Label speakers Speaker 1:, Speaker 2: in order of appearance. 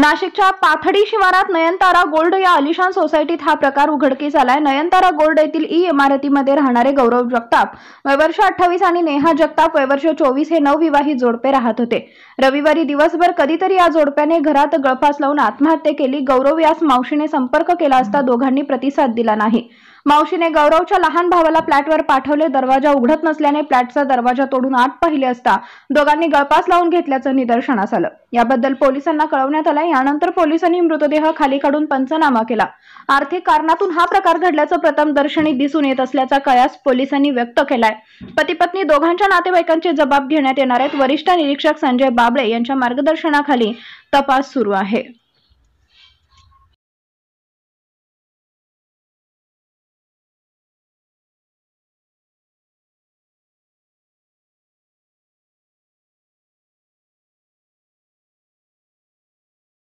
Speaker 1: नाशिकच्या पाथडी शिवारात नयनतारा गोल्ड या अलिशान सोसायटीत हा प्रकार उघडकीस आलाय नयनतारा गोल्ड येथील ई इमारतीमध्ये राहणारे गौरव जगताप वयवर्ष अठ्ठावीस आणि नेहा जगताप वयवर्ष चोवीस हे नवविवाहित जोडपे राहत होते रविवारी दिवसभर कधीतरी या जोडप्याने घरात गळफास लावून आत्महत्या केली गौरव यास मावशीने संपर्क केला असता दोघांनी प्रतिसाद दिला नाही मावशीने गौरवच्या लहान भावाला फ्लॅटवर पाठवले दरवाजा उघडत नसल्याने फ्लॅटचा दरवाजा तोडून आत पाहिले असता दोघांनी गळपास लावून घेतल्याचं निदर्शनास आलं याबद्दल पोलिसांना कळवण्यात आलं यानंतर पोलिसांनी मृतदेह खाली काढून पंचनामा केला आर्थिक कारणातून हा प्रकार घडल्याचं प्रथमदर्शनी दिसून येत असल्याचा कयास पोलिसांनी व्यक्त केलाय पती पत्नी दोघांच्या नातेवाईकांची जबाब घेण्यात येणार आहेत वरिष्ठ निरीक्षक संजय बाबळे यांच्या मार्गदर्शनाखाली तपास सुरू
Speaker 2: आहे